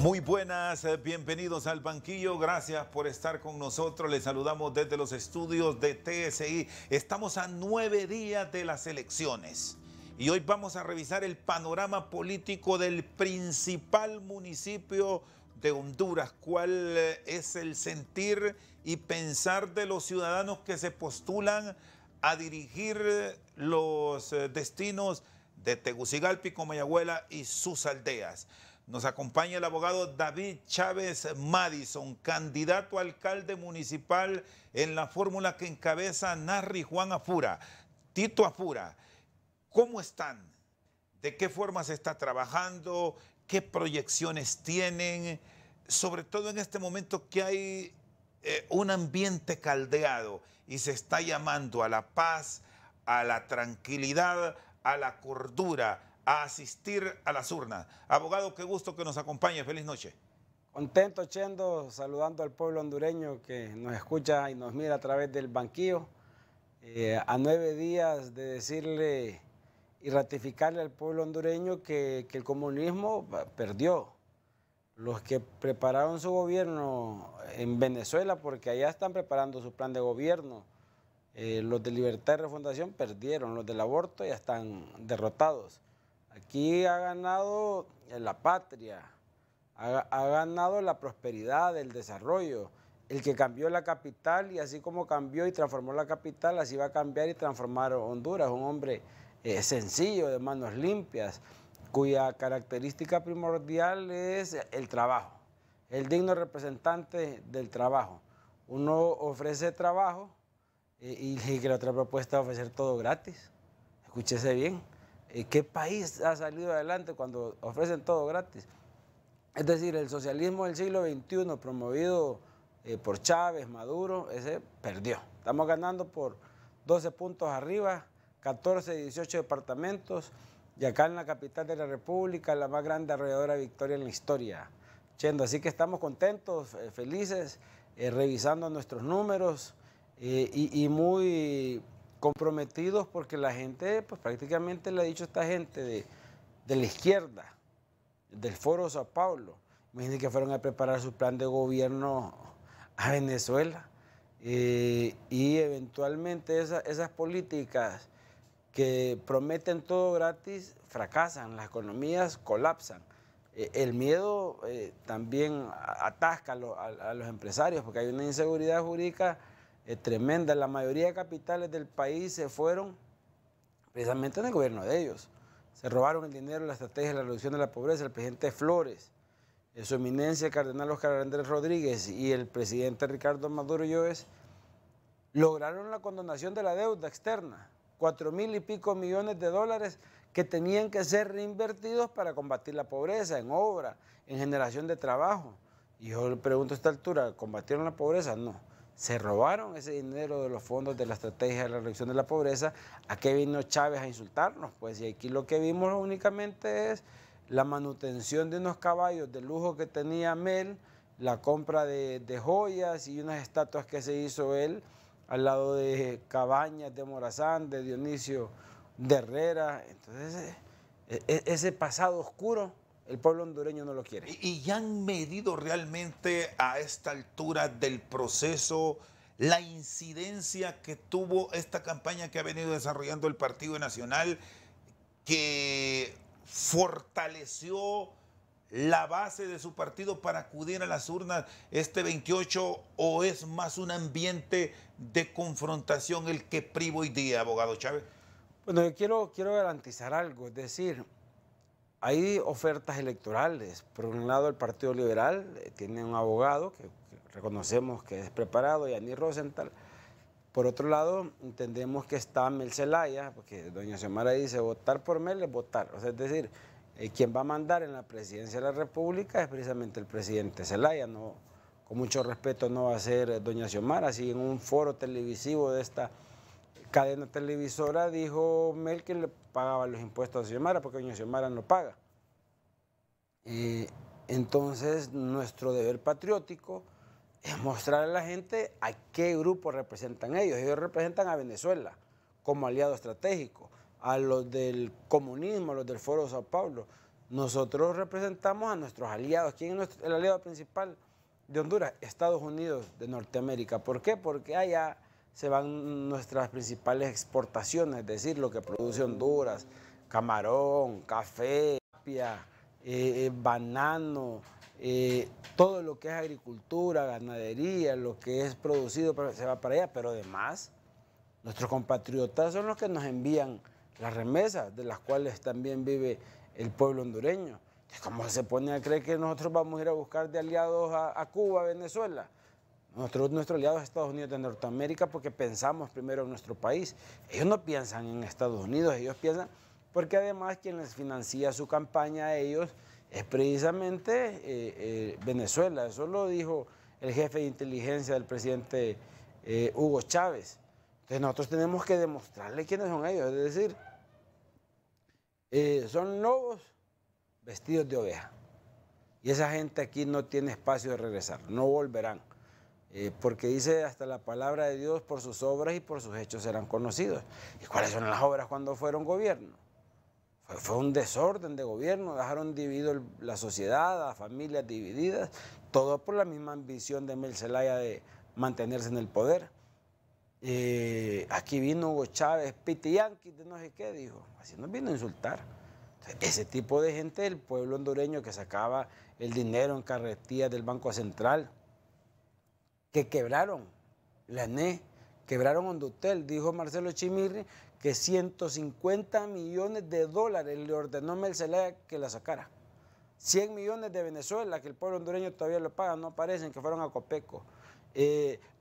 Muy buenas, eh, bienvenidos al banquillo, gracias por estar con nosotros, les saludamos desde los estudios de TSI, estamos a nueve días de las elecciones y hoy vamos a revisar el panorama político del principal municipio de Honduras, cuál eh, es el sentir y pensar de los ciudadanos que se postulan a dirigir eh, los destinos de Tegucigalpa, Comayagüela y sus aldeas. Nos acompaña el abogado David Chávez Madison, candidato a alcalde municipal en la fórmula que encabeza Narri Juan Afura. Tito Afura, ¿cómo están? ¿De qué forma se está trabajando? ¿Qué proyecciones tienen? Sobre todo en este momento que hay eh, un ambiente caldeado y se está llamando a la paz, a la tranquilidad, a la cordura a asistir a las urnas. Abogado, qué gusto que nos acompañe. Feliz noche. Contento, Chendo, saludando al pueblo hondureño que nos escucha y nos mira a través del banquillo. Eh, a nueve días de decirle y ratificarle al pueblo hondureño que, el comunismo perdió. Los que prepararon su gobierno en Venezuela, porque allá están preparando su plan de gobierno, eh, los de Libertad y Refundación perdieron, los del aborto ya están derrotados. Aquí ha ganado la patria, ha, ganado la prosperidad, el desarrollo. El que cambió la capital y así como cambió y transformó la capital, así va a cambiar y transformar Honduras. Un hombre eh, sencillo, de manos limpias, cuya característica primordial es el trabajo, el digno representante del trabajo. Uno ofrece trabajo eh, y, que la otra propuesta es ofrecer todo gratis. Escúchese bien. Eh, ¿Qué país ha salido adelante cuando ofrecen todo gratis? Es decir, el socialismo del siglo XXI promovido eh, por Chávez, Maduro, ese perdió. Estamos ganando por 12 puntos arriba, 14, 18 departamentos, y acá en la capital de la República, la más grande arrolladora victoria en la historia. Chendo, así que estamos contentos, eh, felices, revisando nuestros números y muy comprometidos porque la gente, pues prácticamente le ha dicho a esta gente de, la izquierda, del Foro Sao Paulo, imagínense que fueron a preparar su plan de gobierno a Venezuela. Eh, y eventualmente esas políticas que prometen todo gratis fracasan, las economías colapsan. Eh, el miedo eh, también atasca a, los empresarios porque hay una inseguridad jurídica es tremenda. La mayoría de capitales del país se fueron precisamente en el gobierno de ellos. Se robaron el dinero, la estrategia de la reducción de la pobreza, el presidente Flores, eh, su eminencia el cardenal Oscar Andrés Rodríguez y el presidente Ricardo Maduro Lloves lograron la condonación de la deuda externa, cuatro mil y pico millones de dólares que tenían que ser reinvertidos para combatir la pobreza en obra, en generación de trabajo. Y yo le pregunto a esta altura, ¿combatieron la pobreza? No se robaron ese dinero de los fondos de la estrategia de la reducción de la pobreza, ¿a qué vino Chávez a insultarnos? Pues y aquí lo que vimos únicamente es la manutención de unos caballos de lujo que tenía Mel, la compra de, de joyas y unas estatuas que se hizo él al lado de Cabañas, de Morazán, de Dionisio de Herrera. Entonces, e, e, ese pasado oscuro el pueblo hondureño no lo quiere. ¿Y ya han medido realmente a esta altura del proceso la incidencia que tuvo esta campaña que ha venido desarrollando el Partido Nacional, que fortaleció la base de su partido para acudir a las urnas este 28 o es más un ambiente de confrontación el que privo hoy día, abogado Chávez? Bueno, yo quiero, quiero garantizar algo, es decir, hay ofertas electorales. Por un lado, el Partido Liberal eh, tiene un abogado que, reconocemos que es preparado, Yanni Rosenthal. Por otro lado, entendemos que está Mel Zelaya, porque doña Xiomara dice, votar por Mel es votar. O sea, es decir, eh, quien va a mandar en la presidencia de la República es precisamente el presidente Zelaya. No, con mucho respeto no va a ser eh, doña Xiomara. Si en un foro televisivo de esta cadena televisora dijo Mel que le pagaba los impuestos a Xiomara porque doña Xiomara no paga. entonces, nuestro deber patriótico es mostrar a la gente a qué grupo representan ellos. Ellos representan a Venezuela como aliado estratégico, a los del comunismo, a los del Foro de Sao Paulo. Nosotros representamos a nuestros aliados. ¿Quién es el aliado principal de Honduras? Estados Unidos de Norteamérica. ¿Por qué? Porque allá se van nuestras principales exportaciones, es decir, lo que produce Honduras, camarón, café, tapia, eh, eh, banano, eh, todo lo que es agricultura, ganadería, lo que es producido se va para allá, pero además nuestros compatriotas son los que nos envían las remesas, de las cuales también vive el pueblo hondureño. ¿Cómo se pone a creer que nosotros vamos a ir a buscar de aliados a, a Cuba, Venezuela? Nuestro, nuestro aliado es Estados Unidos de Norteamérica porque pensamos primero en nuestro país. Ellos no piensan en Estados Unidos, ellos piensan porque además quien les financia su campaña a ellos es precisamente eh, eh, Venezuela. Eso lo dijo el jefe de inteligencia del presidente eh, Hugo Chávez. Entonces nosotros tenemos que demostrarle quiénes son ellos. Es decir, son lobos vestidos de oveja. Y esa gente aquí no tiene espacio de regresar, no volverán. Eh, porque dice hasta la palabra de Dios, por sus obras y por sus hechos serán conocidos. ¿Y cuáles son las obras cuando fueron gobierno? Fue, un desorden de gobierno, dejaron dividido la sociedad, las familias divididas, todo por la misma ambición de Zelaya de mantenerse en el poder. Eh, aquí vino Hugo Chávez, Piti Yankee, de no sé qué, dijo, así nos vino a insultar. ese tipo de gente el pueblo hondureño que sacaba el dinero en carretillas del Banco Central, que quebraron la NE, quebraron Hondutel. Dijo Marcelo Chimirri que 150 millones de dólares le ordenó Mercedes que la sacara. 100 millones de Venezuela, que el pueblo hondureño todavía lo paga, no aparecen, que fueron a Copeco.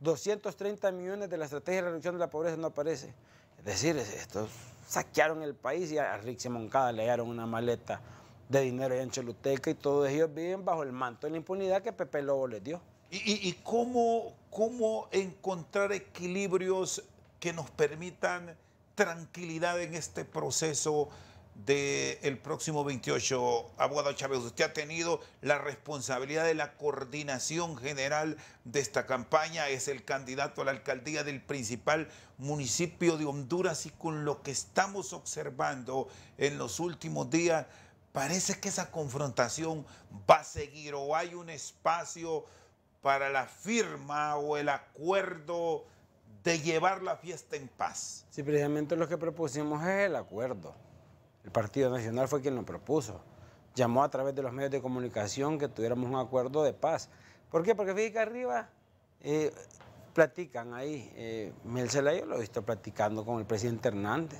230 eh, millones de la estrategia de reducción de la pobreza no aparece. Es decir, estos saquearon el país y a Rixi Moncada le dieron una maleta de dinero allá en Choluteca y todos ellos viven bajo el manto de la impunidad que Pepe Lobo les dio. ¿Y, cómo, cómo encontrar equilibrios que nos permitan tranquilidad en este proceso del próximo 28. Abogado Chávez, usted ha tenido la responsabilidad de la coordinación general de esta campaña, es el candidato a la alcaldía del principal municipio de Honduras y con lo que estamos observando en los últimos días Parece que esa confrontación va a seguir o hay un espacio para la firma o el acuerdo de llevar la fiesta en paz. Sí, precisamente lo que propusimos es el acuerdo. El Partido Nacional fue quien lo propuso. Llamó a través de los medios de comunicación que tuviéramos un acuerdo de paz. ¿Por qué? Porque fíjate que arriba eh, platican ahí. Eh, Mel Zelaya lo he visto platicando con el presidente Hernández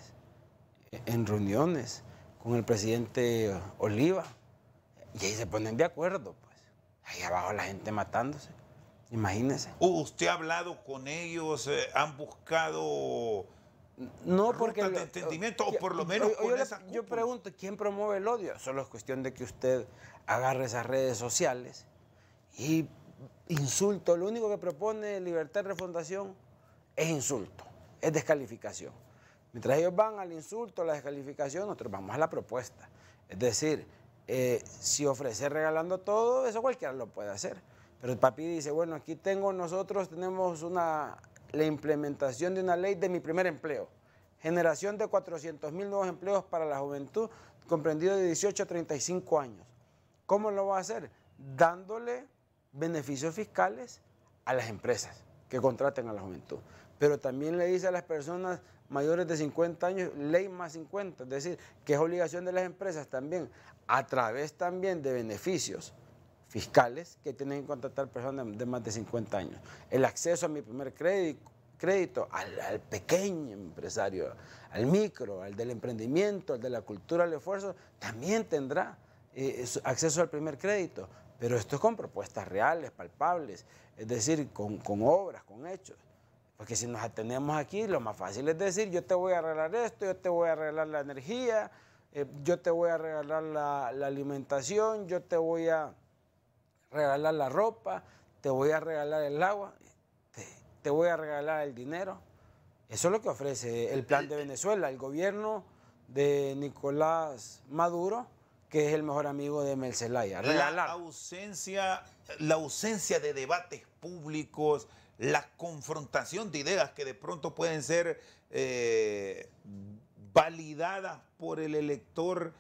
eh, en reuniones con el presidente Oliva. Y ahí se ponen de acuerdo, pues. Ahí abajo la gente matándose. Imagínese. ¿Usted ha hablado con ellos? Eh, ¿Han buscado.? No, porque. de entendimiento, o, por lo menos. yo, pregunto, ¿quién promueve el odio? Solo es cuestión de que usted agarre esas redes sociales y insulto. Lo único que propone Libertad Refundación es insulto, es descalificación. Mientras ellos van al insulto, a la descalificación, nosotros vamos a la propuesta. Es decir, eh, si ofrecer regalando todo, eso cualquiera lo puede hacer. Pero el papi dice, bueno, aquí tengo nosotros, tenemos una, la implementación de una ley de mi primer empleo. Generación de 400 mil nuevos empleos para la juventud, comprendido de 18 a 35 años. ¿Cómo lo va a hacer? Dándole beneficios fiscales a las empresas que contraten a la juventud. Pero también le dice a las personas, mayores de 50 años, ley más 50, es decir, que es obligación de las empresas también, a través también de beneficios fiscales que tienen que contratar personas de más de 50 años. El acceso a mi primer crédito, al, pequeño empresario, al micro, al del emprendimiento, al de la cultura, al esfuerzo, también tendrá eh, acceso al primer crédito. Pero esto es con propuestas reales, palpables, es decir, con obras, con hechos. Porque si nos atendemos aquí, lo más fácil es decir, yo te voy a arreglar esto, yo te voy a arreglar la energía, eh, yo te voy a regalar la, alimentación, yo te voy a regalar la ropa, te voy a regalar el agua, te, voy a regalar el dinero. Eso es lo que ofrece el plan de eh, eh. Venezuela, el gobierno de Nicolás Maduro, que es el mejor amigo de Mercelaya. La ausencia, la ausencia de debates públicos, la confrontación de ideas que de pronto pueden ser eh, validadas por el elector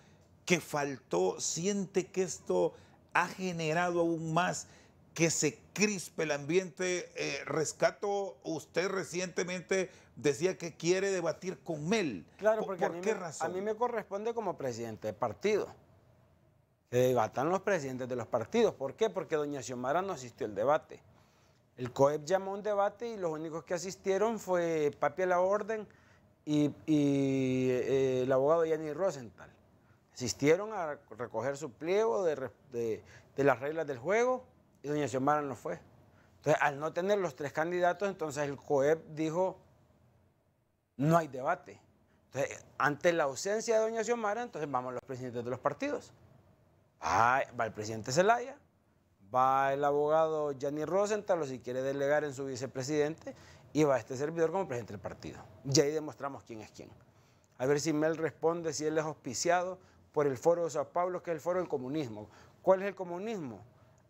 que faltó, siente que esto ha generado aún más que se crispe el ambiente. Eh, rescato, usted recientemente decía que quiere debatir con Mel. Claro, porque a, mí me, a mí me corresponde como presidente de partido. Que debatan los presidentes de los partidos. ¿Por qué? Porque doña Xiomara no asistió al debate. El COEP llamó a un debate y los únicos que asistieron fue Papi a la Orden y, eh, el abogado Yanni Rosenthal. Asistieron a recoger su pliego de, las reglas del juego y doña Xiomara no fue. Entonces, al no tener los tres candidatos, entonces el COEP dijo, no hay debate. Entonces, ante la ausencia de doña Xiomara, entonces vamos a los presidentes de los partidos. Ah, va el presidente Zelaya, va el abogado Gianni Rosenthal o si quiere delegar en su vicepresidente y va este servidor como presidente del partido. Y ahí demostramos quién es quién. A ver si Mel responde si él es auspiciado por el Foro de San Paulo, que es el Foro del Comunismo. ¿Cuál es el comunismo?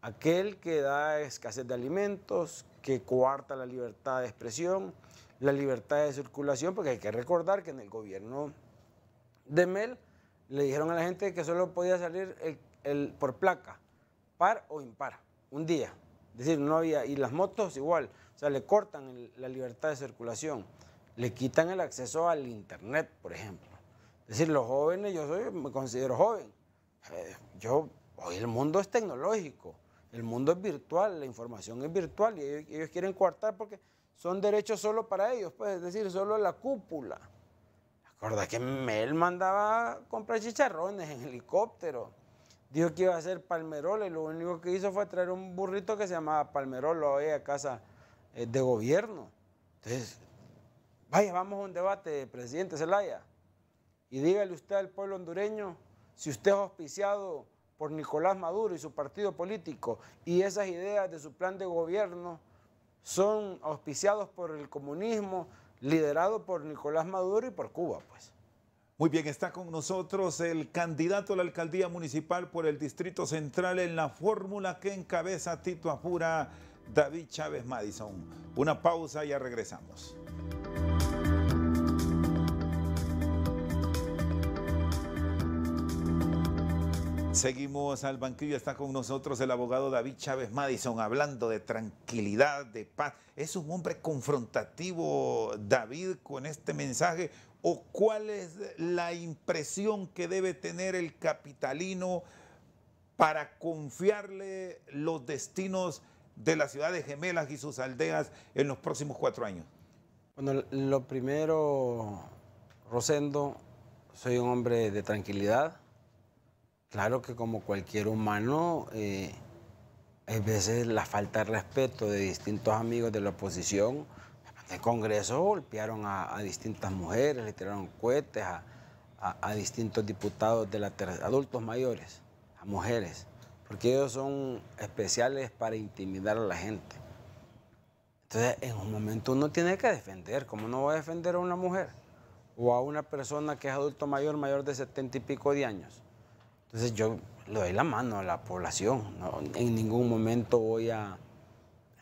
Aquel que da escasez de alimentos, que coarta la libertad de expresión, la libertad de circulación, porque hay que recordar que en el gobierno de Mel le dijeron a la gente que solo podía salir por placa par o impar, un día. decir, no había, y las motos igual, o sea, le cortan la libertad de circulación, le quitan el acceso al Internet, por ejemplo. Es decir, los jóvenes, yo soy, me considero joven, eh, yo, hoy el mundo es tecnológico, el mundo es virtual, la información es virtual y ellos, quieren coartar porque son derechos solo para ellos, pues, es decir, solo la cúpula. Acorda que Mel mandaba comprar chicharrones en helicóptero dijo que iba a ser palmerola y lo único que hizo fue traer un burrito que se llamaba palmerolo a casa eh, de gobierno. Entonces, vaya, vamos a un debate, presidente Zelaya. Y dígale usted al pueblo hondureño si usted es auspiciado por Nicolás Maduro y su partido político y esas ideas de su plan de gobierno son auspiciados por el comunismo, liderado por Nicolás Maduro y por Cuba, pues. Muy bien, está con nosotros el candidato a la alcaldía municipal por el Distrito Central en la fórmula que encabeza Tito Apura, David Chávez Madison. Una pausa y ya regresamos. Seguimos al banquillo, está con nosotros el abogado David Chávez Madison hablando de tranquilidad, de paz. Es un hombre confrontativo, David, con este mensaje, o cuál es la impresión que debe tener el capitalino para confiarle los destinos de las ciudades gemelas y sus aldeas en los próximos cuatro años? Bueno, lo primero, Rosendo, soy un hombre de tranquilidad. Claro que como cualquier humano, eh, hay veces la falta de respeto de distintos amigos de la oposición el Congreso golpearon a, distintas mujeres, le tiraron cohetes a, distintos diputados de la tercera... adultos mayores, a mujeres, porque ellos son especiales para intimidar a la gente. Entonces, en un momento uno tiene que defender, ¿cómo no va a defender a una mujer? O a una persona que es adulto mayor, mayor de setenta y pico de años. Entonces yo le doy la mano a la población, en ningún momento voy a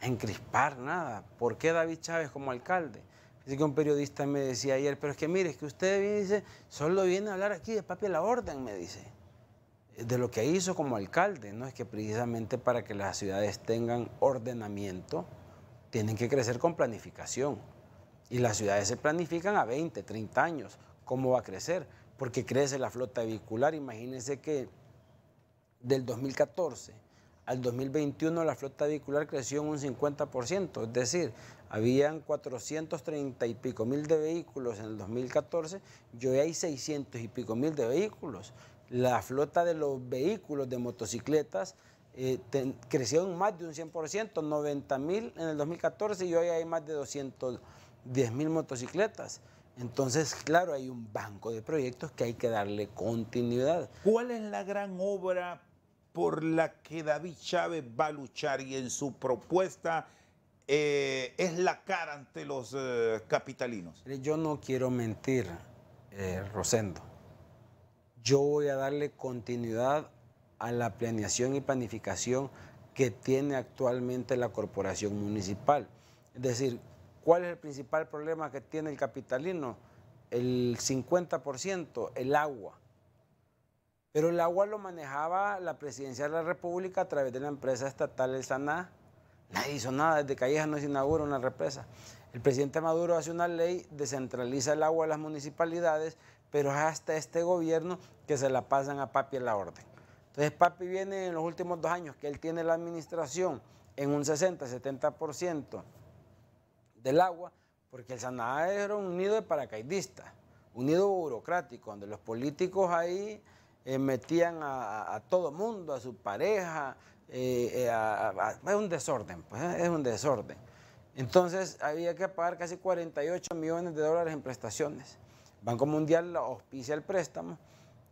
encrispar nada. ¿Por qué David Chávez como alcalde? Así que un periodista me decía ayer, pero es que mire, es que usted viene, dice, solo viene a hablar aquí de papi a la orden, me dice, de lo que hizo como alcalde, ¿no? Es que precisamente para que las ciudades tengan ordenamiento, tienen que crecer con planificación. Y las ciudades se planifican a 20, 30 años. ¿Cómo va a crecer? Porque crece la flota vehicular. Imagínense que del 2014 al 2021 la flota vehicular creció en un 50%, es decir, habían 430 y pico mil de vehículos en el 2014 y hoy hay 600 y pico mil de vehículos. La flota de los vehículos de motocicletas eh, creció en más de un 100%, 90 mil en el 2014 y hoy hay más de 210 mil motocicletas. Entonces, claro, hay un banco de proyectos que hay que darle continuidad. ¿Cuál es la gran obra por la que David Chávez va a luchar y en su propuesta eh, es la cara ante los eh, capitalinos. Yo no quiero mentir, eh, Rosendo. Yo voy a darle continuidad a la planeación y planificación que tiene actualmente la corporación municipal. Es decir, ¿cuál es el principal problema que tiene el capitalino? El 50%, el agua. Pero el agua lo manejaba la presidencia de la República a través de la empresa estatal El Saná. Nadie hizo nada, desde Calleja no se inaugura una represa. El presidente Maduro hace una ley, descentraliza el agua a las municipalidades, pero hasta este gobierno que se la pasan a Papi en la orden. Entonces Papi viene en los últimos dos años que él tiene la administración en un 60-70% del agua, porque el Saná era un nido de paracaidistas, un nido burocrático, donde los políticos ahí eh, metían a, todo mundo, a su pareja, eh, eh, es un desorden, pues es un desorden. Entonces había que pagar casi 48 millones de dólares en prestaciones. Banco Mundial auspicia el préstamo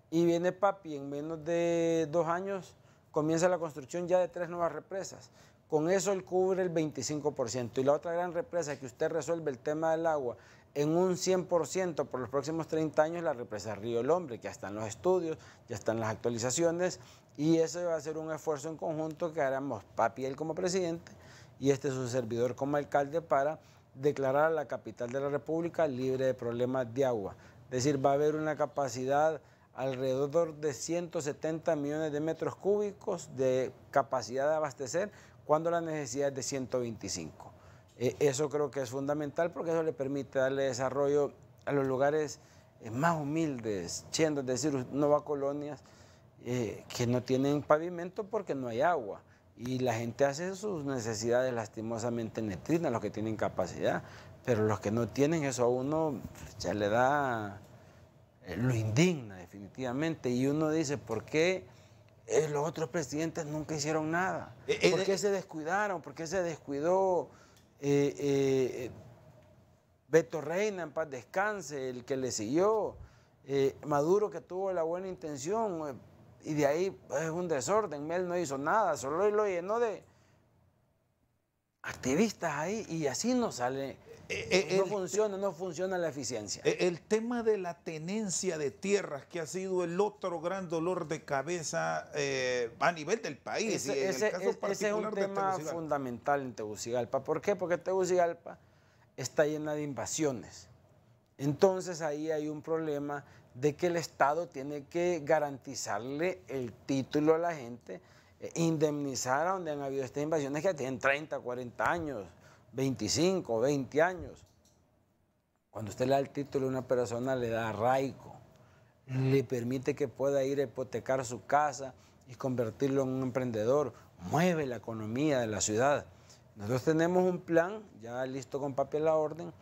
y viene Papi en menos de dos años comienza la construcción ya de tres nuevas represas. Con eso él cubre el 25%. Y la otra gran represa que usted resuelve el tema del agua en un 100% por los próximos 30 años la represa Río El Hombre, que ya están los estudios, ya están las actualizaciones, y eso va a ser un esfuerzo en conjunto que haremos Papi, él como presidente y este su servidor como alcalde para declarar a la capital de la República libre de problemas de agua. Es decir, va a haber una capacidad alrededor de 170 millones de metros cúbicos de capacidad de abastecer cuando la necesidad es de 125. Eh, eso creo que es fundamental porque eso le permite darle desarrollo a los lugares eh, más humildes, siendo, es decir, no va colonias eh, que no tienen pavimento porque no hay agua. Y la gente hace sus necesidades lastimosamente neutrinas, los que tienen capacidad, pero los que no tienen eso a uno pues, ya le da, lo indigna definitivamente. Y uno dice, ¿por qué? los otros presidentes nunca hicieron nada. ¿Por qué se descuidaron? ¿Por qué se descuidó eh, eh, Beto Reina, en paz descanse, el que le siguió, eh, Maduro que tuvo la buena intención, y de ahí pues, es un desorden, Mel no hizo nada, solo lo llenó de activistas ahí, y así no sale eh, no eh, funciona, no funciona la eficiencia. Eh, el tema de la tenencia de tierras, que ha sido el otro gran dolor de cabeza a nivel del país. Ese, es, es un tema fundamental en Tegucigalpa. ¿Por qué? Porque Tegucigalpa está llena de invasiones. Entonces ahí hay un problema de que el Estado tiene que garantizarle el título a la gente, indemnizar a donde han habido estas invasiones que tienen 30, 40 años. 25, 20 años. Cuando usted le da el título a una persona, le da arraigo, le permite que pueda ir a hipotecar su casa y convertirlo en un emprendedor, mueve la economía de la ciudad. Nosotros tenemos un plan, ya listo con papel la orden,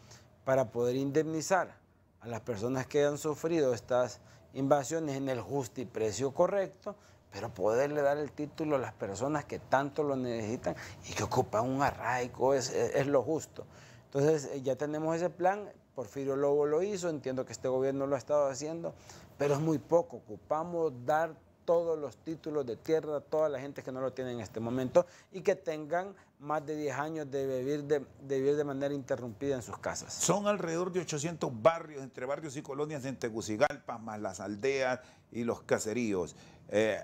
para poder indemnizar a las personas que han sufrido estas invasiones en el justo y precio correcto pero poderle dar el título a las personas que tanto lo necesitan y que ocupan un arraigo es, lo justo. Entonces eh, ya tenemos ese plan, Porfirio Lobo lo hizo, entiendo que este gobierno lo ha estado haciendo, pero es muy poco, ocupamos dar todos los títulos de tierra a toda la gente que no lo tiene en este momento y que tengan más de 10 años de vivir de, vivir de manera interrumpida en sus casas. Son alrededor de 800 barrios, entre barrios y colonias entre Tegucigalpa, más las aldeas y los caseríos. Eh,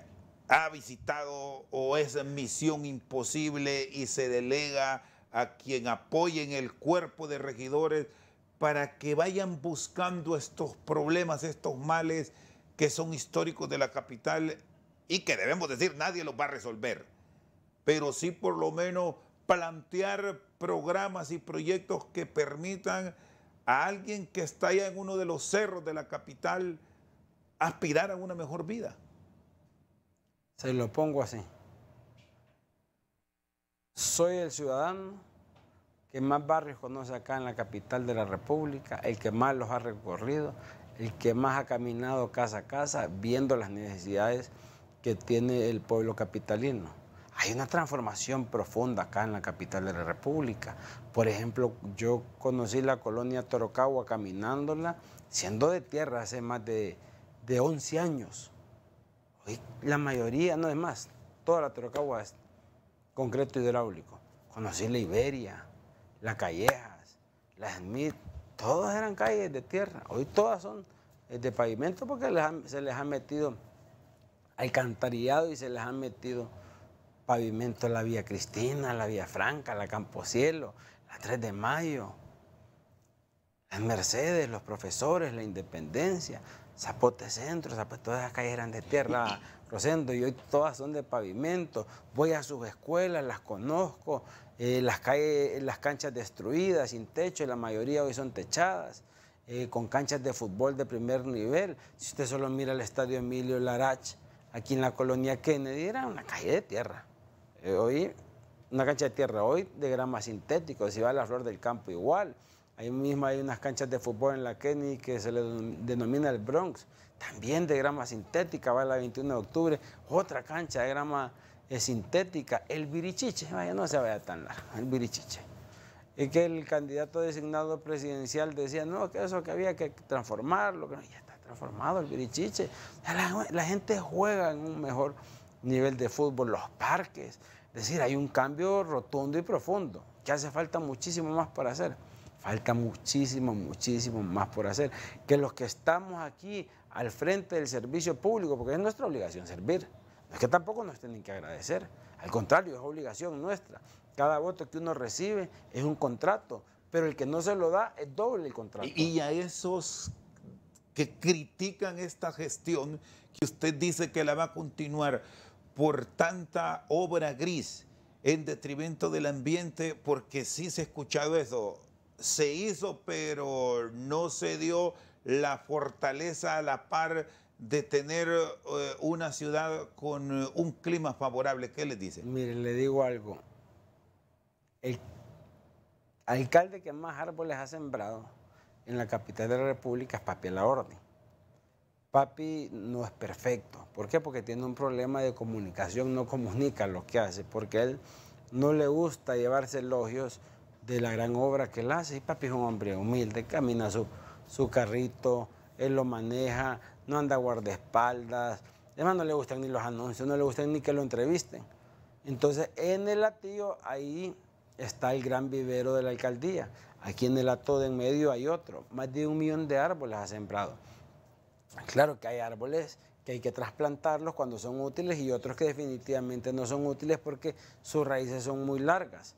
ha visitado o es misión imposible y se delega a quien apoye en el cuerpo de regidores para que vayan buscando estos problemas, estos males que son históricos de la capital y que debemos decir nadie los va a resolver, pero sí por lo menos plantear programas y proyectos que permitan a alguien que está allá en uno de los cerros de la capital aspirar a una mejor vida. Se lo pongo así. Soy el ciudadano que más barrios conoce acá en la capital de la República, el que más los ha recorrido, el que más ha caminado casa a casa viendo las necesidades que tiene el pueblo capitalino. Hay una transformación profunda acá en la capital de la República. Por ejemplo, yo conocí la colonia Torocagua caminándola, siendo de tierra hace más de, de 11 años. Hoy la mayoría, no es más, toda la Torocagua es concreto hidráulico. Conocí la Iberia, las Callejas, las Smith, todas eran calles de tierra. Hoy todas son eh, de pavimento porque se les ha metido alcantarillado y se les ha metido pavimento la Vía Cristina, la Vía Franca, la Campocielo, la 3 de Mayo, las Mercedes, los profesores, la Independencia. Zapote Centro, todas las calles eran de tierra, Rosendo, y hoy todas son de pavimento. Voy a sus escuelas, las conozco, eh, las, calles, las canchas destruidas, sin techo, y la mayoría hoy son techadas, eh, con canchas de fútbol de primer nivel. Si usted solo mira el estadio Emilio Larach, aquí en la colonia Kennedy, era una calle de tierra. Eh, hoy, una cancha de tierra, hoy de grama sintético, si va a la flor del campo igual. Ahí mismo hay unas canchas de fútbol en la Kenny que se le denomina el Bronx, también de grama sintética, va a la 21 de octubre, otra cancha de grama eh, sintética, el birichiche, vaya, no se vaya tan largo, el birichiche, Y que el candidato designado presidencial decía, no, que eso que había que transformarlo, que no, ya está transformado el birichiche, La, la gente juega en un mejor nivel de fútbol, los parques. Es decir, hay un cambio rotundo y profundo, que hace falta muchísimo más para hacer. Falta muchísimo, muchísimo más por hacer. Que los que estamos aquí al frente del servicio público, porque es nuestra obligación servir. No es que tampoco nos tienen que agradecer. Al contrario, es obligación nuestra. Cada voto que uno recibe es un contrato, pero el que no se lo da es doble el contrato. Y, y a esos que critican esta gestión, que usted dice que la va a continuar por tanta obra gris en detrimento del ambiente, porque sí se ha escuchado eso, se hizo, pero no se dio la fortaleza a la par de tener eh, una ciudad con eh, un clima favorable. ¿Qué le dice? Mire, le digo algo. El alcalde que más árboles ha sembrado en la capital de la República es Papi La Orden. Papi no es perfecto. ¿Por qué? Porque tiene un problema de comunicación, no comunica lo que hace, porque él no le gusta llevarse elogios de la gran obra que él hace. Y papi es un hombre humilde, camina su, carrito, él lo maneja, no anda guardaespaldas. Además, no le gustan ni los anuncios, no le gustan ni que lo entrevisten. Entonces, en el latío, ahí está el gran vivero de la alcaldía. Aquí en el ato de en medio hay otro. Más de un millón de árboles ha sembrado. Claro que hay árboles que hay que trasplantarlos cuando son útiles y otros que definitivamente no son útiles porque sus raíces son muy largas.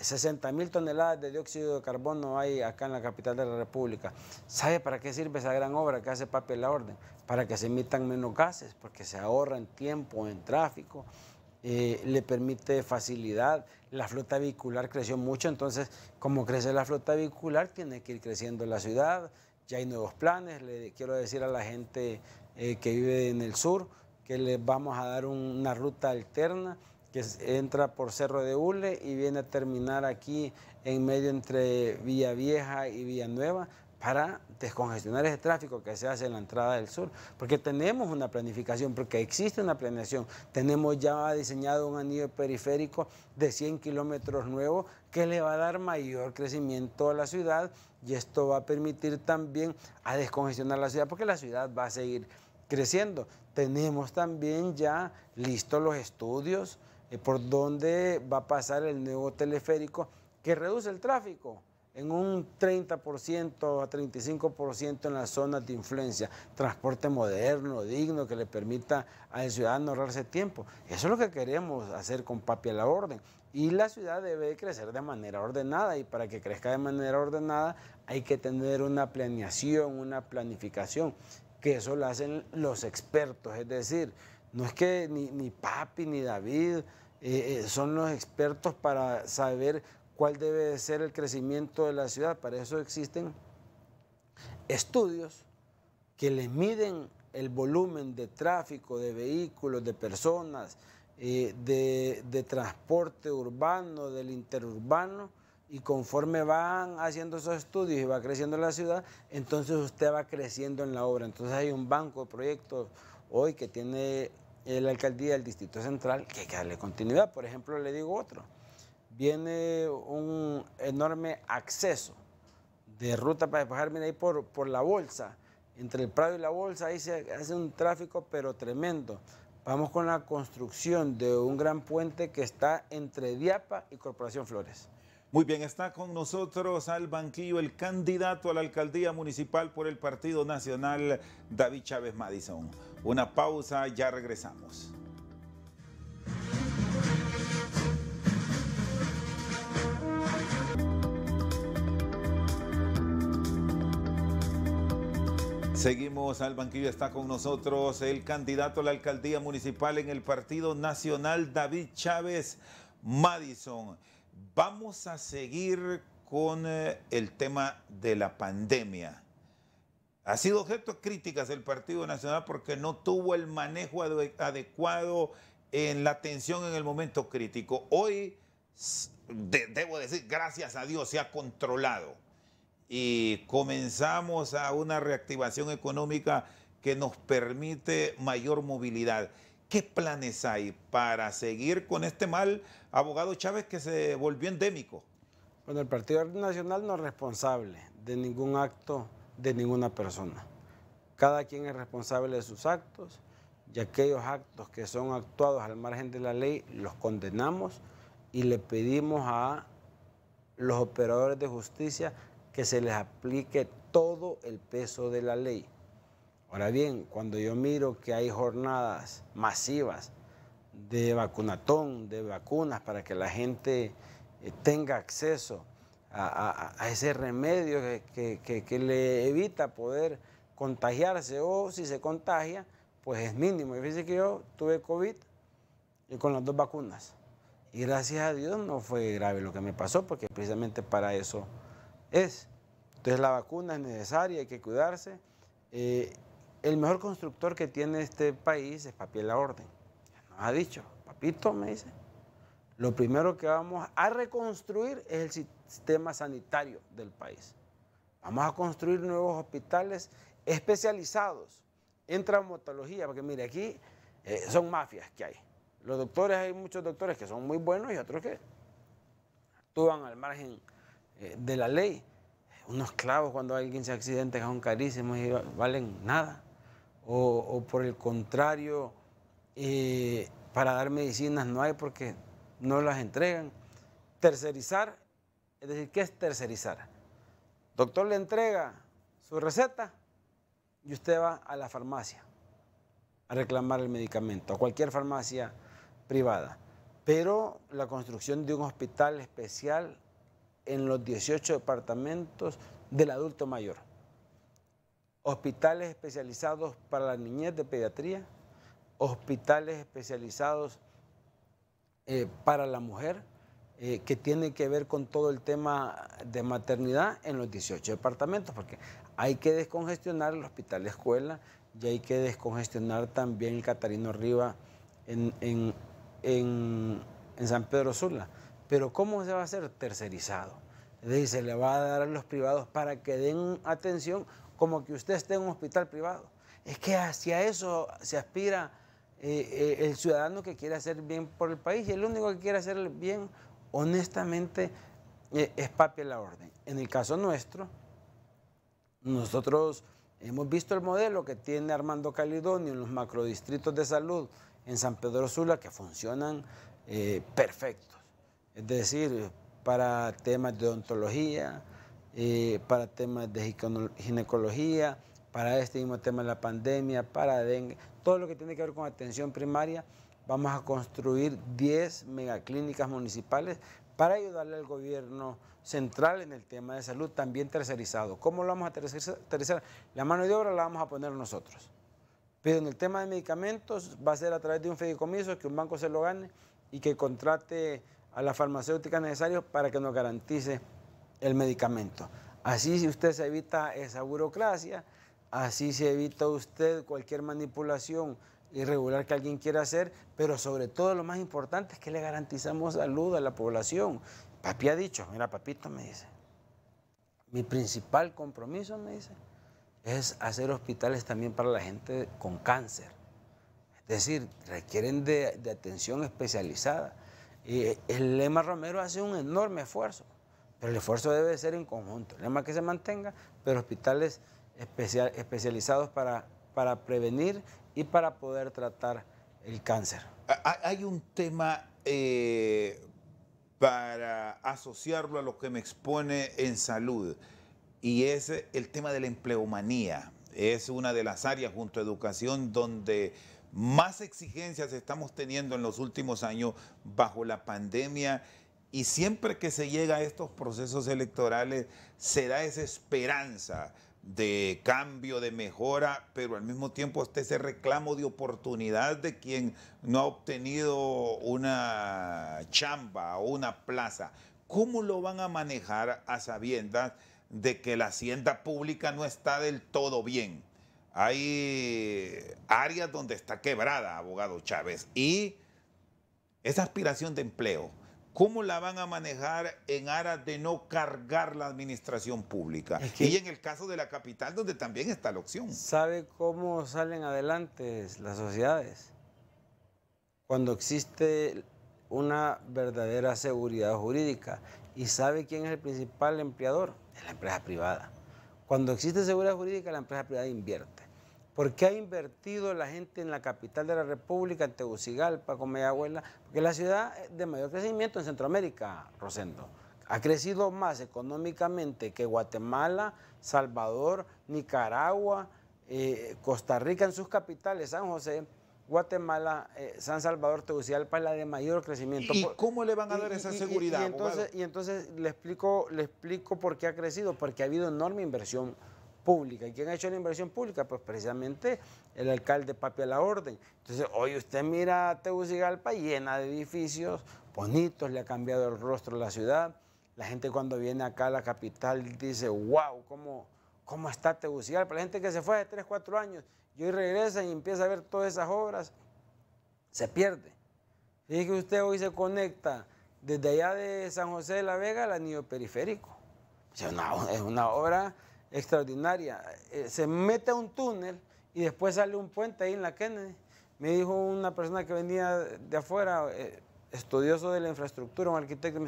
60 mil toneladas de dióxido de carbono hay acá en la capital de la República. ¿Sabe para qué sirve esa gran obra que hace papel la Orden? Para que se emitan menos gases, porque se ahorra en tiempo, en tráfico, eh, le permite facilidad. La flota vehicular creció mucho, entonces como crece la flota vehicular, tiene que ir creciendo la ciudad. Ya hay nuevos planes, le quiero decir a la gente eh, que vive en el sur que les vamos a dar una ruta alterna que entra por Cerro de Ule y viene a terminar aquí en medio entre Villa Vieja y Villa Nueva para descongestionar ese tráfico que se hace en la entrada del sur, porque tenemos una planificación, porque existe una planeación, tenemos ya diseñado un anillo periférico de 100 kilómetros nuevo que le va a dar mayor crecimiento a la ciudad y esto va a permitir también a descongestionar la ciudad, porque la ciudad va a seguir creciendo. Tenemos también ya listos los estudios, eh, por dónde va a pasar el nuevo teleférico que reduce el tráfico en un 30% a 35% en las zonas de influencia. Transporte moderno, digno, que le permita al ciudadano ahorrarse tiempo. Eso es lo que queremos hacer con Papi a la Orden. Y la ciudad debe crecer de manera ordenada y para que crezca de manera ordenada hay que tener una planeación, una planificación, que eso lo hacen los expertos. Es decir, no es que ni Papi ni David eh, eh, son los expertos para saber cuál debe ser el crecimiento de la ciudad. Para eso existen estudios que le miden el volumen de tráfico, de vehículos, de personas, eh, de, transporte urbano, del interurbano, y conforme van haciendo esos estudios y va creciendo la ciudad, entonces usted va creciendo en la obra. Entonces hay un banco de proyectos hoy que tiene la alcaldía del Distrito Central, que hay que darle continuidad. Por ejemplo, le digo otro, viene un enorme acceso de ruta para despejar ahí por, por la bolsa, entre el Prado y la bolsa, ahí se hace un tráfico pero tremendo. Vamos con la construcción de un gran puente que está entre Diapa y Corporación Flores. Muy bien, está con nosotros al banquillo el candidato a la alcaldía municipal por el Partido Nacional, David Chávez Madison. Una pausa, ya regresamos. Seguimos al banquillo, está con nosotros el candidato a la alcaldía municipal en el Partido Nacional, David Chávez Madison. Vamos a seguir con eh, el tema de la pandemia. Ha sido objeto de críticas el Partido Nacional porque no tuvo el manejo adecuado en la atención en el momento crítico. Hoy, debo decir, gracias a Dios, se ha controlado y comenzamos a una reactivación económica que nos permite mayor movilidad. ¿Qué planes hay para seguir con este mal, abogado Chávez, que se volvió endémico? Bueno, el Partido Nacional no es responsable de ningún acto de ninguna persona. Cada quien es responsable de sus actos y aquellos actos que son actuados al margen de la ley los condenamos y le pedimos a los operadores de justicia que se les aplique todo el peso de la ley. Ahora bien, cuando yo miro que hay jornadas masivas de vacunatón, de vacunas, para que la gente eh, tenga acceso a, ese remedio que, le evita poder contagiarse o si se contagia, pues es mínimo. Y fíjense que yo tuve COVID y con las dos vacunas. Y gracias a Dios no fue grave lo que me pasó, porque precisamente para eso es. Entonces la vacuna es necesaria, hay que cuidarse. Eh, el mejor constructor que tiene este país es Papi la Orden. Nos ha dicho, papito, me dice, lo primero que vamos a reconstruir es el sistema sanitario del país. Vamos a construir nuevos hospitales especializados en traumatología, porque mire, aquí eh, son mafias que hay. Los doctores, hay muchos doctores que son muy buenos y otros que actúan al margen eh, de la ley. Unos clavos cuando alguien se accidente son carísimos y valen nada o, por el contrario, eh, para dar medicinas no hay porque no las entregan. Tercerizar, es decir, ¿qué es tercerizar? doctor le entrega su receta y usted va a la farmacia a reclamar el medicamento, a cualquier farmacia privada. Pero la construcción de un hospital especial en los 18 departamentos del adulto mayor hospitales especializados para la niñez de pediatría, hospitales especializados eh, para la mujer, eh, que tiene que ver con todo el tema de maternidad en los 18 departamentos, porque hay que descongestionar el hospital de escuela y hay que descongestionar también el Catarino Riva en, San Pedro Sula. Pero ¿cómo se va a hacer? Tercerizado. se le va a dar a los privados para que den atención como que usted esté en un hospital privado. Es que hacia eso se aspira eh, eh, el ciudadano que quiere hacer bien por el país y el único que quiere hacer bien, honestamente, eh, es papi a la orden. En el caso nuestro, nosotros hemos visto el modelo que tiene Armando Calidonio en los macrodistritos de salud en San Pedro Sula que funcionan perfectos. Es decir, para temas de odontología, eh, para temas de ginecología, para este mismo tema de la pandemia, para dengue, todo lo que tiene que ver con atención primaria, vamos a construir 10 megaclínicas municipales para ayudarle al gobierno central en el tema de salud, también tercerizado. ¿Cómo lo vamos a tercerizar? La mano de obra la vamos a poner nosotros. Pero en el tema de medicamentos va a ser a través de un fideicomiso que un banco se lo gane y que contrate a las farmacéuticas necesarias para que nos garantice el medicamento. Así si usted se evita esa burocracia, así se evita usted cualquier manipulación irregular que alguien quiera hacer, pero sobre todo lo más importante es que le garantizamos salud a la población. Papi ha dicho, mira, papito me dice, mi principal compromiso, me dice, es hacer hospitales también para la gente con cáncer. Es decir, requieren de, de atención especializada. Y eh, el Lema Romero hace un enorme esfuerzo. Pero el esfuerzo debe ser en conjunto. El tema que se mantenga, pero hospitales especializados para, prevenir y para poder tratar el cáncer. Hay un tema eh, para asociarlo a lo que me expone en salud y es el tema de la empleomanía. Es una de las áreas junto a educación donde más exigencias estamos teniendo en los últimos años bajo la pandemia y siempre que se llega a estos procesos electorales, se da esa esperanza de cambio, de mejora, pero al mismo tiempo está ese reclamo de oportunidad de quien no ha obtenido una chamba o una plaza. ¿Cómo lo van a manejar a sabiendas de que la hacienda pública no está del todo bien? Hay áreas donde está quebrada, abogado Chávez, y esa aspiración de empleo ¿Cómo la van a manejar en aras de no cargar la administración pública? y en el caso de la capital, donde también está la opción. ¿Sabe cómo salen adelante las sociedades? Cuando existe una verdadera seguridad jurídica. ¿Y sabe quién es el principal empleador? Es la empresa privada. Cuando existe seguridad jurídica, la empresa privada invierte qué ha invertido la gente en la capital de la República, en Tegucigalpa, con Mayagüela? Porque es la ciudad de mayor crecimiento en Centroamérica, Rosendo. Ha crecido más económicamente que Guatemala, Salvador, Nicaragua, eh, Costa Rica en sus capitales, San José. Guatemala, eh, San Salvador, Tegucigalpa es la de mayor crecimiento. ¿Y cómo le van a dar esa seguridad? Y, entonces, y entonces le, explico, le explico por qué ha crecido, porque ha habido enorme inversión pública. ¿Y quién ha hecho la inversión pública? Pues precisamente el alcalde Papi a la Orden. Entonces, hoy usted mira a Tegucigalpa llena de edificios bonitos, le ha cambiado el rostro a la ciudad. La gente cuando viene acá a la capital dice, wow, ¿cómo, cómo está Tegucigalpa? La gente que se fue hace 3, 4 años y hoy regresa y empieza a ver todas esas obras, se pierde. Fíjese que usted hoy se conecta desde allá de San José de la Vega al anillo periférico. Es es una obra extraordinaria. Eh, se mete a un túnel y después sale un puente ahí en la Kennedy. Me dijo una persona que venía de afuera, eh, estudioso de la infraestructura, un arquitecto,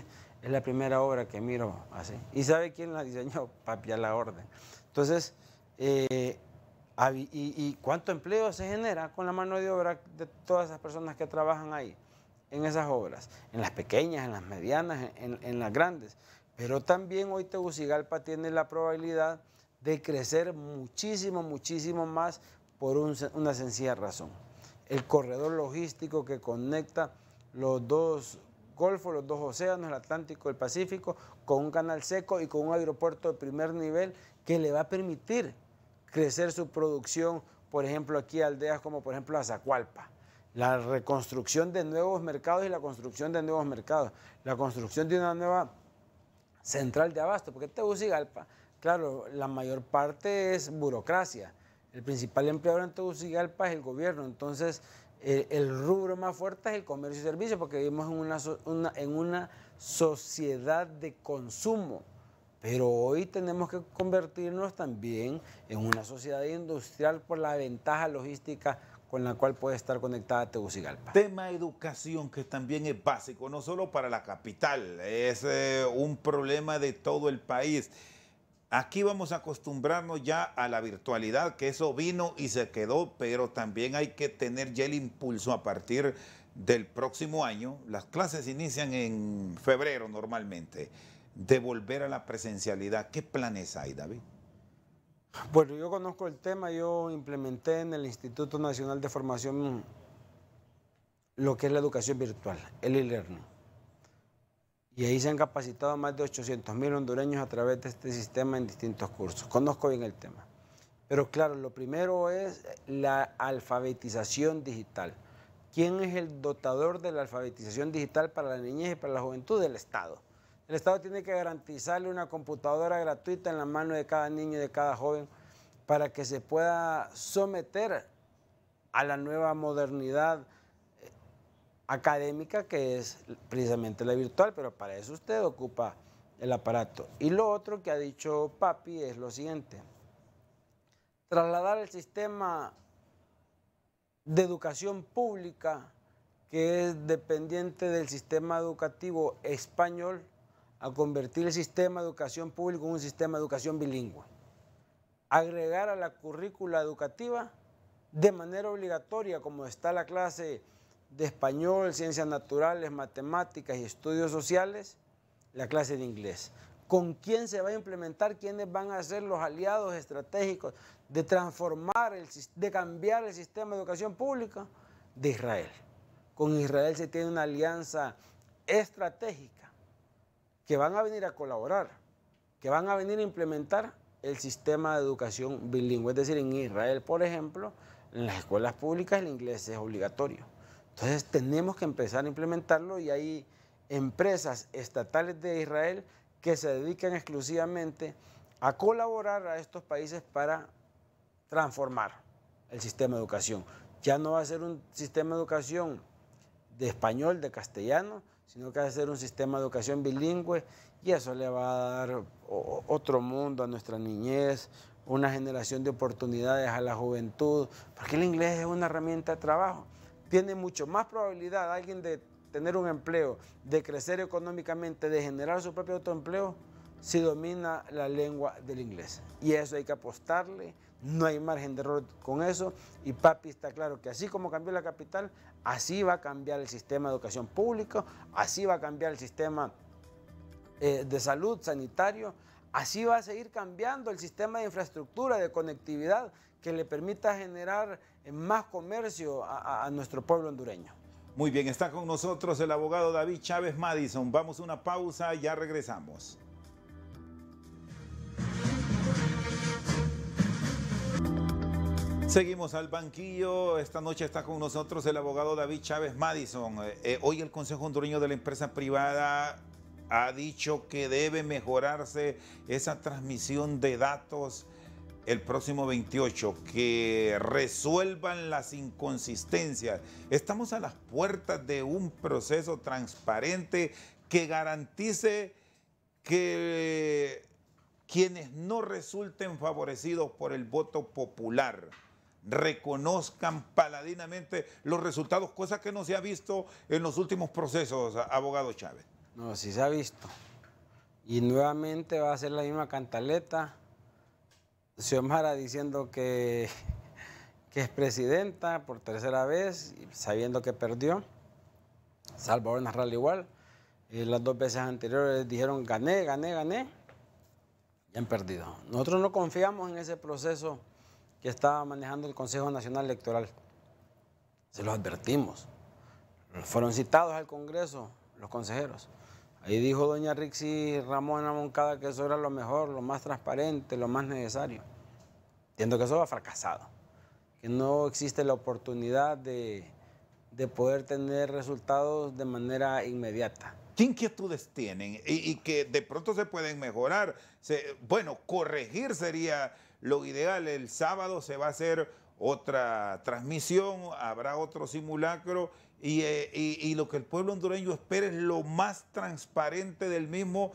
es la primera obra que miro así. ¿Y sabe quién la diseñó? Papi a la orden. Entonces, eh, y, cuánto empleo se genera con la mano de obra de todas esas personas que trabajan ahí? en esas obras, en las pequeñas, en las medianas, en, en, las grandes. Pero también hoy Tegucigalpa tiene la probabilidad de crecer muchísimo, muchísimo más por una sencilla razón. El corredor logístico que conecta los dos golfos, los dos océanos, el Atlántico y el Pacífico, con un canal seco y con un aeropuerto de primer nivel que le va a permitir crecer su producción, por ejemplo, aquí aldeas como por ejemplo Azacualpa la reconstrucción de nuevos mercados y la construcción de nuevos mercados, la construcción de una nueva central de abasto, porque Tegucigalpa Claro, la mayor parte es burocracia. El principal empleador en Tegucigalpa es el gobierno, entonces el, rubro más fuerte es el comercio y servicios, porque vivimos en una, en una sociedad de consumo. Pero hoy tenemos que convertirnos también en una sociedad industrial por la ventaja logística con la cual puede estar conectada Tegucigalpa. Tema educación que también es básico, no solo para la capital, es eh, un problema de todo el país. Aquí vamos a acostumbrarnos ya a la virtualidad, que eso vino y se quedó, pero también hay que tener ya el impulso a partir del próximo año. Las clases inician en febrero normalmente. De volver a la presencialidad, ¿qué planes hay, David? Bueno, yo conozco el tema, yo implementé en el Instituto Nacional de Formación lo que es la educación virtual, el e y ahí se han capacitado más de 800 mil hondureños a través de este sistema en distintos cursos. Conozco bien el tema. Pero claro, lo primero es la alfabetización digital. ¿Quién es el dotador de la alfabetización digital para la niñez y para la juventud? El Estado. El Estado tiene que garantizarle una computadora gratuita en la mano de cada niño y de cada joven para que se pueda someter a la nueva modernidad, académica, que es precisamente la virtual, pero para eso usted ocupa el aparato. Y lo otro que ha dicho Papi es lo siguiente. Trasladar el sistema de educación pública, que es dependiente del sistema educativo español, a convertir el sistema de educación pública en un sistema de educación bilingüe. Agregar a la currícula educativa de manera obligatoria, como está la clase de español, ciencias naturales, matemáticas y estudios sociales, la clase de inglés. ¿Con quién se va a implementar? ¿Quiénes van a ser los aliados estratégicos de transformar, el, de cambiar el sistema de educación pública? De Israel. Con Israel se tiene una alianza estratégica que van a venir a colaborar, que van a venir a implementar el sistema de educación bilingüe. Es decir, en Israel, por ejemplo, en las escuelas públicas el inglés es obligatorio. Entonces tenemos que empezar a implementarlo y hay empresas estatales de Israel que se dedican exclusivamente a colaborar a estos países para transformar el sistema de educación. Ya no va a ser un sistema de educación de español, de castellano, sino que va a ser un sistema de educación bilingüe y eso le va a dar otro mundo a nuestra niñez, una generación de oportunidades a la juventud, porque el inglés es una herramienta de trabajo tiene mucho más probabilidad alguien de tener un empleo, de crecer económicamente, de generar su propio autoempleo, si domina la lengua del inglés. Y eso hay que apostarle, no hay margen de error con eso. Y papi está claro que así como cambió la capital, así va a cambiar el sistema de educación pública, así va a cambiar el sistema eh, de salud sanitario, así va a seguir cambiando el sistema de infraestructura, de conectividad, que le permita generar más comercio a, nuestro pueblo hondureño. Muy bien, está con nosotros el abogado David Chávez Madison. Vamos a una pausa, ya regresamos. Seguimos al banquillo. Esta noche está con nosotros el abogado David Chávez Madison. Eh, eh, hoy el Consejo Hondureño de la Empresa Privada ha dicho que debe mejorarse esa transmisión de datos el próximo 28, que resuelvan las inconsistencias. Estamos a las puertas de un proceso transparente que garantice que quienes no resulten favorecidos por el voto popular reconozcan paladinamente los resultados, cosa que no se ha visto en los últimos procesos, abogado Chávez. No, sí se ha visto. Y nuevamente va a ser la misma cantaleta Xiomara diciendo que, que es presidenta por tercera vez, sabiendo que perdió. Salvador Narral igual. las dos veces anteriores dijeron gané, gané, gané. Y han perdido. Nosotros no confiamos en ese proceso que estaba manejando el Consejo Nacional Electoral. Se los advertimos. Fueron citados al Congreso los consejeros. Ahí dijo doña Rixi Ramón Moncada que eso era lo mejor, lo más transparente, lo más necesario. Entiendo que eso ha fracasado, que no existe la oportunidad de, poder tener resultados de manera inmediata. ¿Qué inquietudes tienen y, que de pronto se pueden mejorar? bueno, corregir sería lo ideal. El sábado se va a hacer otra transmisión, habrá otro simulacro eh, y, lo que el pueblo hondureño espera es lo más transparente del mismo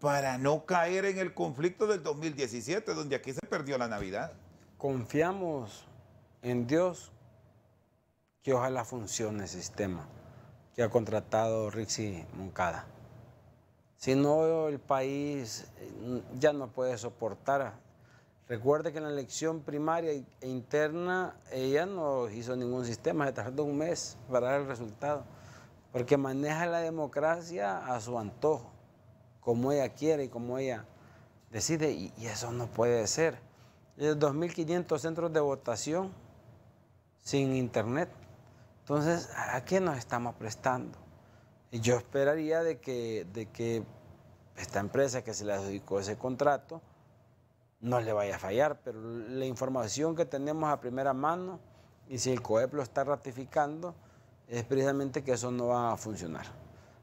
para no caer en el conflicto del 2017, donde aquí se perdió la Navidad. Confiamos en Dios que ojalá funcione el sistema que ha contratado Rixi Moncada. Si no, el país eh, ya no puede soportar Recuerde que en la elección primaria e interna ella no hizo ningún sistema, se tardó un mes para dar el resultado, porque maneja la democracia a su antojo, como ella quiere y como ella decide, y, eso no puede ser. 2.500 centros de votación sin internet. Entonces, ¿a qué nos estamos prestando? Y yo esperaría de que, de que esta empresa que se le adjudicó ese contrato, no le vaya a fallar, pero la información que tenemos a primera mano y si el COEP lo está ratificando, es precisamente que eso no va a funcionar.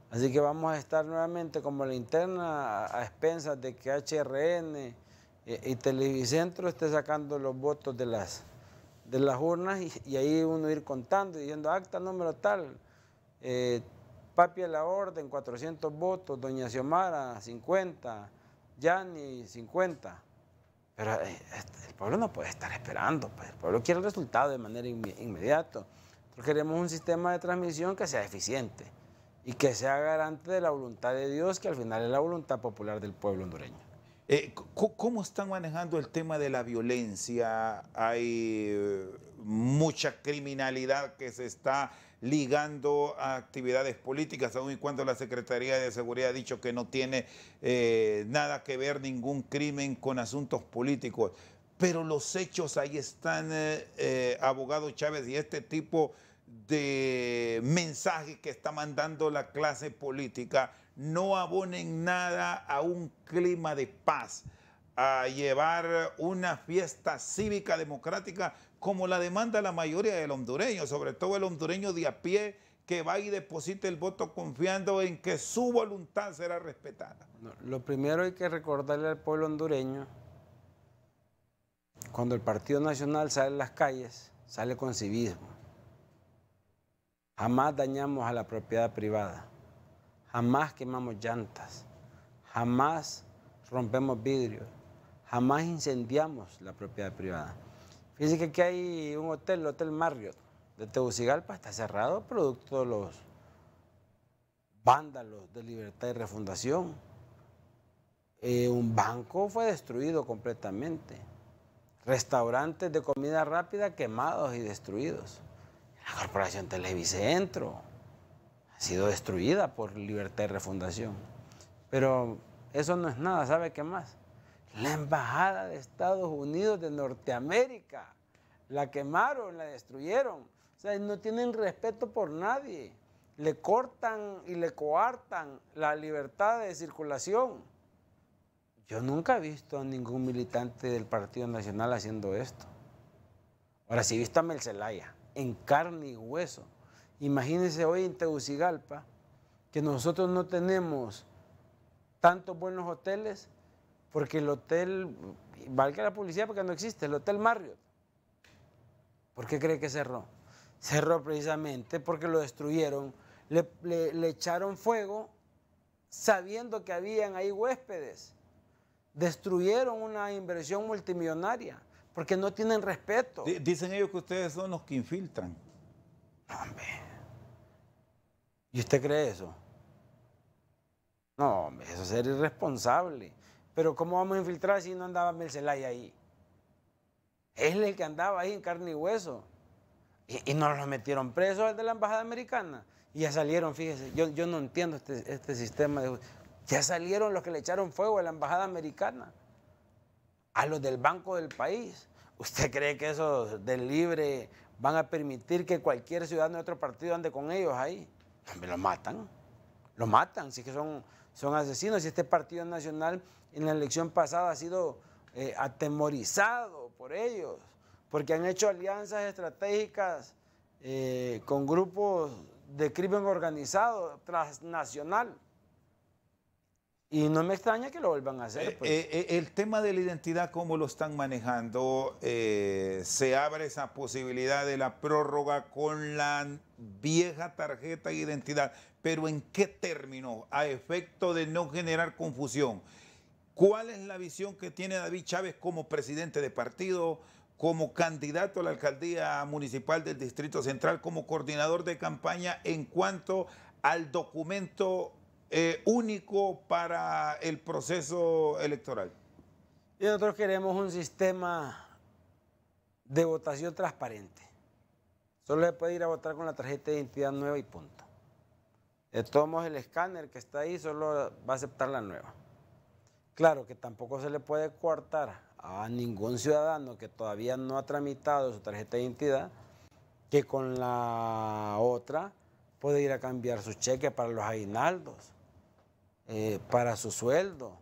Así que vamos a estar nuevamente como la interna a, expensas de que HRN eh, y, Televicentro esté sacando los votos de las, de las urnas y, ahí uno ir contando, diciendo acta número tal, eh, Papi a la Orden 400 votos, Doña Xiomara 50, Yanni, 50. Pero eh, este, el pueblo no puede estar esperando, pues. el pueblo quiere el resultado de manera inmediata. queremos un sistema de transmisión que sea eficiente y que sea garante de la voluntad de Dios, que al final es la voluntad popular del pueblo hondureño. Eh, ¿Cómo están manejando el tema de la violencia? Hay eh, mucha criminalidad que se está ligando a actividades políticas, aun y cuando la Secretaría de Seguridad ha dicho que no tiene eh, nada que ver ningún crimen con asuntos políticos. Pero los hechos ahí están, eh, eh, abogado Chávez, y este tipo de mensaje que está mandando la clase política no abonen nada a un clima de paz, a llevar una fiesta cívica democrática como la demanda la mayoría del hondureño, sobre todo el hondureño de a pie que va y deposita el voto confiando en que su voluntad será respetada. lo primero hay que recordarle al pueblo hondureño, cuando el Partido Nacional sale en las calles, sale con civismo. Jamás dañamos a la propiedad privada, jamás quemamos llantas, jamás rompemos vidrios, jamás incendiamos la propiedad privada. Fíjense que hay un hotel, el Hotel Marriott de Tegucigalpa, está cerrado producto de los vándalos de Libertad y Refundación. Eh, un banco fue destruido completamente. Restaurantes de comida rápida quemados y destruidos. La Corporación Televicentro ha sido destruida por Libertad y Refundación. Pero eso no es nada, ¿sabe qué más? La embajada de Estados Unidos de Norteamérica. La quemaron, la destruyeron. O sea, no tienen respeto por nadie. Le cortan y le coartan la libertad de circulación. Yo nunca he visto a ningún militante del Partido Nacional haciendo esto. Ahora, si he visto a Melcelaya en carne y hueso, imagínense hoy en Tegucigalpa que nosotros no tenemos tantos buenos hoteles porque el hotel, valga la publicidad porque no existe, el Hotel Marriott. ¿Por qué cree que cerró? Cerró precisamente porque lo destruyeron, le, echaron fuego sabiendo que habían ahí huéspedes. Destruyeron una inversión multimillonaria porque no tienen respeto. dicen ellos que ustedes son los que infiltran. No, hombre. ¿Y usted cree eso? No, hombre, eso es ser irresponsable. Pero ¿cómo vamos a infiltrar si no andaba Mercelay ahí? Él es el que andaba ahí en carne y hueso. Y, y nos lo metieron presos de la Embajada Americana. Y ya salieron, fíjese, yo, yo no entiendo este, este sistema. ya salieron los que le echaron fuego a la Embajada Americana, a los del Banco del País. ¿Usted cree que esos del Libre van a permitir que cualquier ciudadano de otro partido ande con ellos ahí? me lo matan. Lo matan, si que son, son asesinos. Si este Partido Nacional en la elección pasada ha sido eh, atemorizado por ellos, porque han hecho alianzas estratégicas eh, con grupos de crimen organizado transnacional. Y no me extraña que lo vuelvan a hacer. Eh, pues. el tema de la identidad, ¿cómo lo están manejando? se abre esa posibilidad de la prórroga con la vieja tarjeta de identidad, pero ¿en qué términos? A efecto de no generar confusión. ¿Cuál es la visión que tiene David Chávez como presidente de partido, como candidato a la alcaldía municipal del Distrito Central, como coordinador de campaña en cuanto al documento eh, único para el proceso electoral? nosotros queremos un sistema de votación transparente. Solo se puede ir a votar con la tarjeta de identidad nueva y punto. tomamos el escáner que está ahí, solo va a aceptar la nueva. Claro que tampoco se le puede coartar a ningún ciudadano que todavía no ha tramitado su tarjeta de identidad que con la otra puede ir a cambiar su cheque para los aguinaldos, eh, para su sueldo,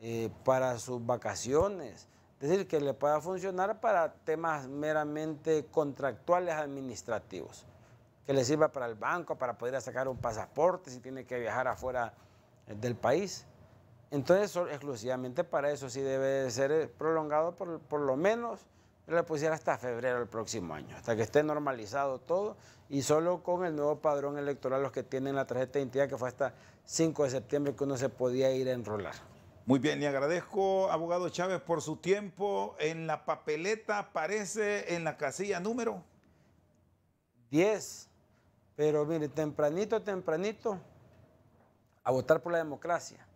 eh, para sus vacaciones. Es decir, que le pueda funcionar para temas meramente contractuales administrativos, que le sirva para el banco, para poder sacar un pasaporte si tiene que viajar afuera del país. Entonces, exclusivamente para eso sí debe ser eh, prolongado por, lo menos, le pusiera hasta febrero del próximo año, hasta que esté normalizado todo y solo con el nuevo padrón electoral los que tienen la tarjeta de identidad que fue hasta 5 de septiembre que uno se podía ir a enrolar. Muy bien, y agradezco, abogado Chávez, por su tiempo. En la papeleta aparece en la casilla número 10. Pero mire, tempranito, tempranito, a votar por la democracia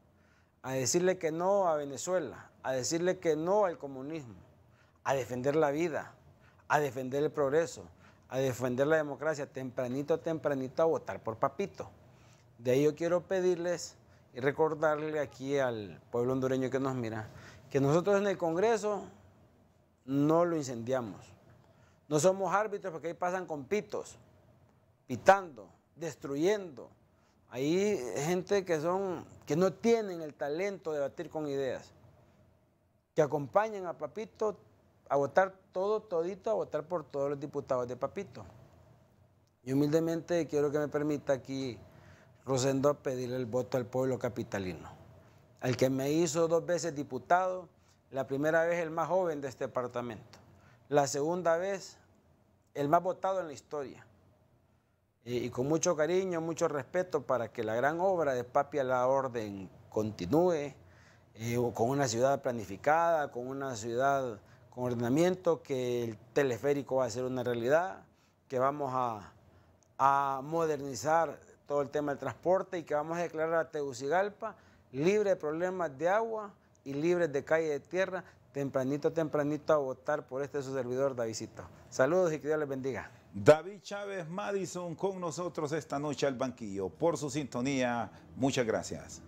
a decirle que no a Venezuela, a decirle que no al comunismo, a defender la vida, a defender el progreso, a defender la democracia, tempranito, tempranito a votar por Papito. De ahí yo quiero pedirles y recordarle aquí al pueblo hondureño que nos mira, que nosotros en el Congreso no lo incendiamos. No somos árbitros porque ahí pasan con pitos, pitando, destruyendo, hay gente que son, que no tienen el talento de batir con ideas, que acompañan a Papito a votar todo, todito, a votar por todos los diputados de Papito. Y humildemente quiero que me permita aquí, Rosendo, pedirle el voto al pueblo capitalino, al que me hizo dos veces diputado, la primera vez el más joven de este departamento, la segunda vez el más votado en la historia y, con mucho cariño, mucho respeto para que la gran obra de Papi a la Orden continúe, eh, con una ciudad planificada, con una ciudad con ordenamiento, que el teleférico va a ser una realidad, que vamos a, modernizar todo el tema del transporte y que vamos a declarar a Tegucigalpa libre de problemas de agua y libre de calle de tierra, tempranito, tempranito a votar por este su servidor Davidito. Saludos y que Dios les bendiga. David Chávez Madison con nosotros esta noche al banquillo. Por su sintonía, muchas gracias.